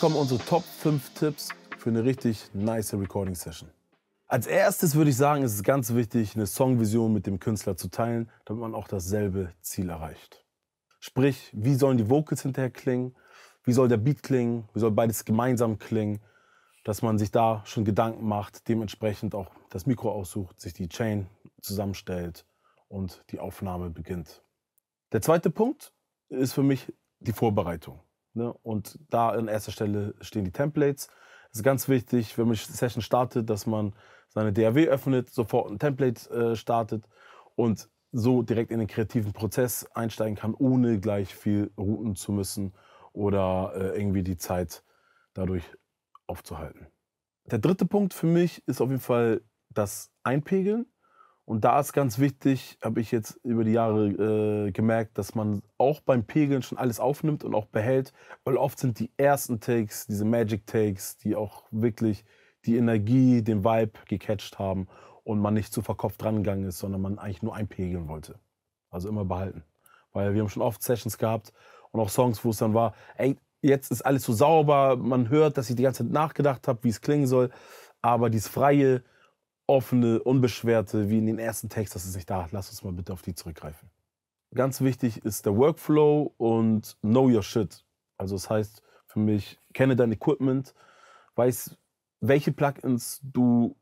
Hier kommen unsere Top 5 Tipps für eine richtig nice Recording Session. Als erstes würde ich sagen, ist es ganz wichtig, eine Songvision mit dem Künstler zu teilen, damit man auch dasselbe Ziel erreicht. Sprich, wie sollen die Vocals hinterher klingen? Wie soll der Beat klingen? Wie soll beides gemeinsam klingen? Dass man sich da schon Gedanken macht, dementsprechend auch das Mikro aussucht, sich die Chain zusammenstellt und die Aufnahme beginnt. Der zweite Punkt ist für mich die Vorbereitung. Ne? Und da an erster Stelle stehen die Templates. Es ist ganz wichtig, wenn man die Session startet, dass man seine DAW öffnet, sofort ein Template äh, startet und so direkt in den kreativen Prozess einsteigen kann, ohne gleich viel routen zu müssen oder äh, irgendwie die Zeit dadurch aufzuhalten. Der dritte Punkt für mich ist auf jeden Fall das Einpegeln. Und da ist ganz wichtig, habe ich jetzt über die Jahre äh, gemerkt, dass man auch beim Pegeln schon alles aufnimmt und auch behält, weil oft sind die ersten Takes, diese Magic Takes, die auch wirklich die Energie, den Vibe gecatcht haben und man nicht zu verkopft rangegangen ist, sondern man eigentlich nur einpegeln wollte. Also immer behalten. Weil wir haben schon oft Sessions gehabt und auch Songs, wo es dann war, ey, jetzt ist alles so sauber, man hört, dass ich die ganze Zeit nachgedacht habe, wie es klingen soll, aber dieses freie, offene, unbeschwerte, wie in den ersten Text, das ist nicht da. Lass uns mal bitte auf die zurückgreifen. Ganz wichtig ist der Workflow und Know Your Shit. Also das heißt für mich, kenne dein Equipment, weiß, welche Plugins du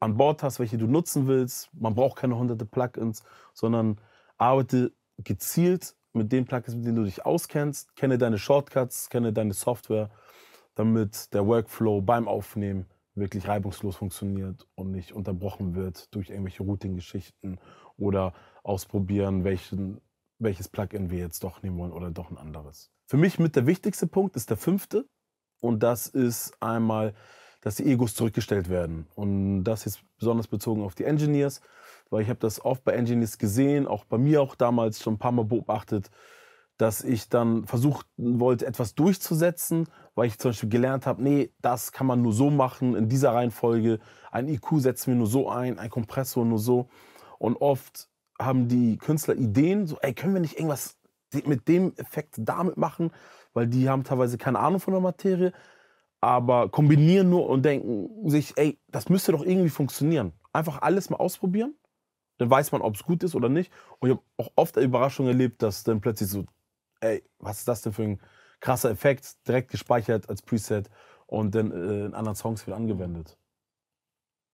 an Bord hast, welche du nutzen willst. Man braucht keine hunderte Plugins, sondern arbeite gezielt mit den Plugins, mit denen du dich auskennst. Kenne deine Shortcuts, kenne deine Software, damit der Workflow beim Aufnehmen wirklich reibungslos funktioniert und nicht unterbrochen wird durch irgendwelche Routing-Geschichten oder ausprobieren, welchen, welches Plugin wir jetzt doch nehmen wollen oder doch ein anderes. Für mich mit der wichtigste Punkt ist der fünfte und das ist einmal, dass die Egos zurückgestellt werden und das ist besonders bezogen auf die Engineers, weil ich habe das oft bei Engineers gesehen, auch bei mir auch damals schon ein paar Mal beobachtet, dass ich dann versuchen wollte, etwas durchzusetzen, weil ich zum Beispiel gelernt habe, nee, das kann man nur so machen, in dieser Reihenfolge. Ein IQ setzen wir nur so ein, ein Kompressor nur so. Und oft haben die Künstler Ideen, so, ey, können wir nicht irgendwas mit dem Effekt damit machen? Weil die haben teilweise keine Ahnung von der Materie, aber kombinieren nur und denken sich, ey, das müsste doch irgendwie funktionieren. Einfach alles mal ausprobieren, dann weiß man, ob es gut ist oder nicht. Und ich habe auch oft Überraschungen erlebt, dass dann plötzlich so ey, was ist das denn für ein krasser Effekt, direkt gespeichert als Preset und dann äh, in anderen Songs wieder angewendet.